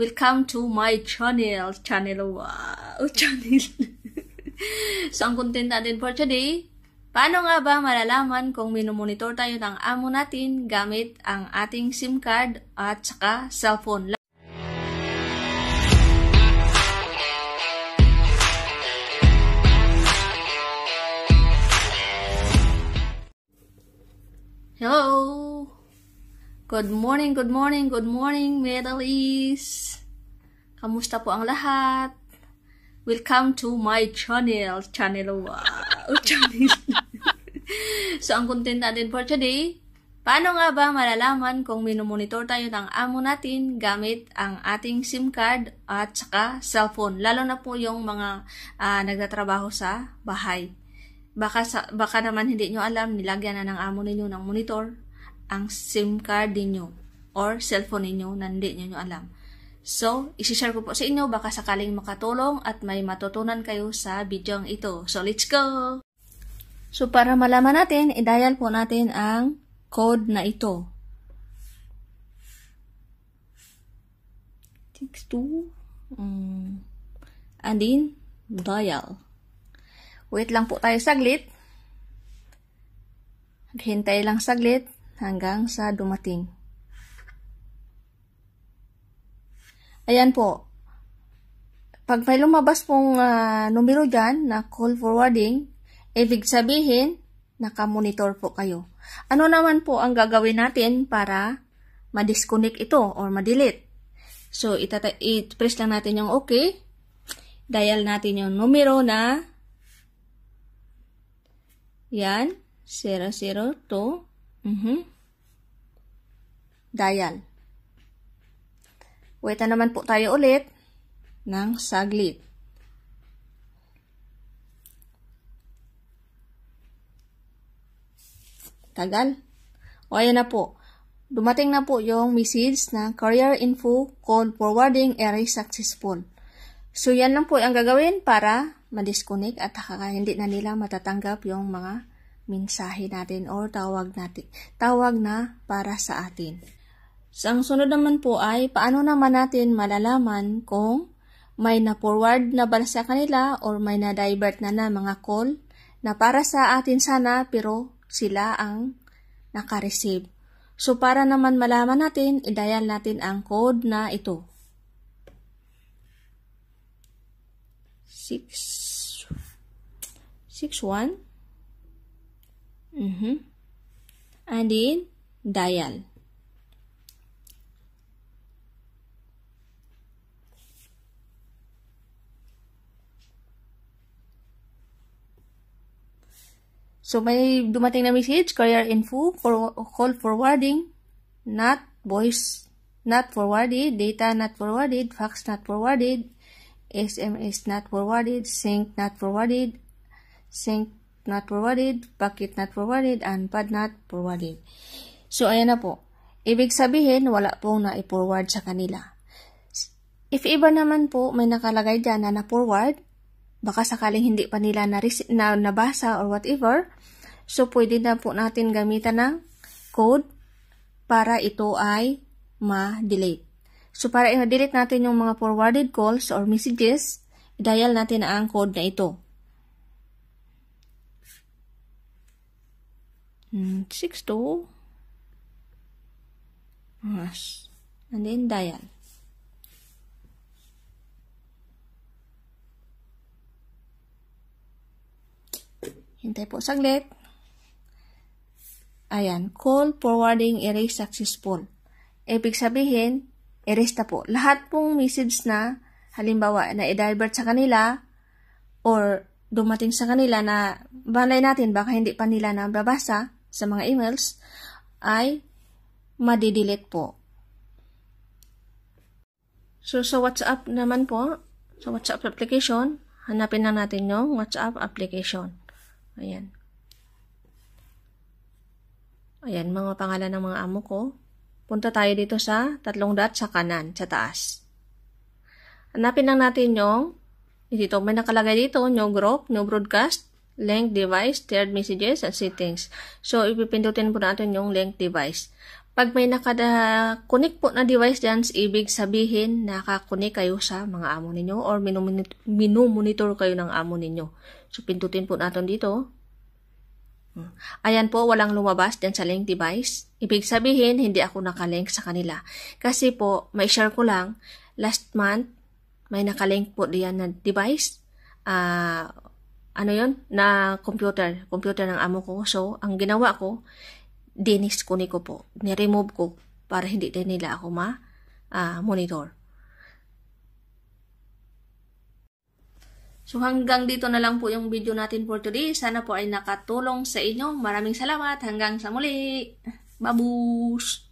Welcome to my channel, channel wow, channel. so, ang content natin for today, paano nga ba malalaman kung minomonitor tayo ng amo natin gamit ang ating SIM card at saka cellphone? Hello! Good morning, good morning, good morning, Middle East! Kamusta po ang lahat? Welcome to my channel, Channel Channel. so, ang content natin for today, paano nga ba malalaman kung minomonitor tayo ng amo natin gamit ang ating SIM card at saka cellphone, lalo na po yung mga uh, nagtatrabaho sa bahay. Baka, sa, baka naman hindi nyo alam, nilagyan na ng amo ninyo ng monitor ang SIM card ninyo or cellphone ninyo na hindi ninyo alam. So, isishare ko po sa inyo baka sakaling makatulong at may matutunan kayo sa video ito. So, let's go! So, para malaman natin, i-dial po natin ang code na ito. 62 um, and then dial. Wait lang po tayo saglit. Naghintay lang saglit hanggang sa dumating. Ayan po. Pag may lumabas pong uh, numero dyan na call forwarding, ibig sabihin, nakamonitor po kayo. Ano naman po ang gagawin natin para ma-disconnect ito or ma-delete? So, i-press lang natin yung OK. Dial natin yung numero na yan, 002. Mm-hmm. Dial. Wait naman po tayo ulit ng saglit. Tagal. O ayan na po. Dumating na po yung message na Career Info Call Forwarding Error Successful. So yan lang po ang gagawin para ma-disconnect at hindi na nila matatanggap yung mga mensahe natin or tawag natin, tawag na para sa atin. So, ang sunod naman po ay paano naman natin malalaman kung may na-forward na bala sa kanila or may na-divert na na mga call na para sa atin sana pero sila ang nakareceive. So, para naman malaman natin, i-dial natin ang code na ito. 6 6 1 Mm -hmm. And in dial. So, may dumating na message, career info, for, call forwarding, not voice, not forwarded, data not forwarded, fax not forwarded, SMS not forwarded, sync not forwarded, sync not forwarded, packet not forwarded, and pad not forwarded. So, ayan na po. Ibig sabihin, wala pong na-forward sa kanila. If ever naman po may nakalagay dyan na na-forward, baka sakaling hindi pa nila na, na nabasa or whatever, so pwede na po natin gamitan ng code para ito ay ma-delete. So, para i-delete natin yung mga forwarded calls or messages, dial natin ang code na ito. Mm, 6 to hash. And then dial. Hintay po saglit. Ayan. Call forwarding erase successful. Ibig sabihin, erase na po. Lahat pong message na, halimbawa, na i-divert sa kanila, or dumating sa kanila na balay natin, baka hindi pa nila nababasa, sa mga emails ay madidelete po. So, sa WhatsApp naman po, sa WhatsApp application, hanapin lang natin yung WhatsApp application. Ayan. Ayan, mga pangalan ng mga amo ko. Punta tayo dito sa tatlong dot sa kanan, sa taas. Hanapin lang natin yung, dito may nakalagay dito, new group, new broadcast, Link device, tiered messages, at settings. So, ipipindutin po natin yung link device. Pag may nakakunik po na device dyan, ibig sabihin nakakunik kayo sa mga amo ninyo or minumonitor kayo ng amo ninyo. So, pindutin po natin dito. Ayan po, walang lumabas dyan sa link device. Ibig sabihin, hindi ako nakalink sa kanila. Kasi po, may share ko lang, last month, may nakalink po diyan na device. Ah... Uh, ano yon na computer, computer ng amo ko. So, ang ginawa ko, dinis ko ni ko po. Ni-remove ko para hindi din nila ako ma uh, monitor. So hanggang dito na lang po yung video natin for today. Sana po ay nakatulong sa inyo. Maraming salamat. Hanggang sa muli. Babush!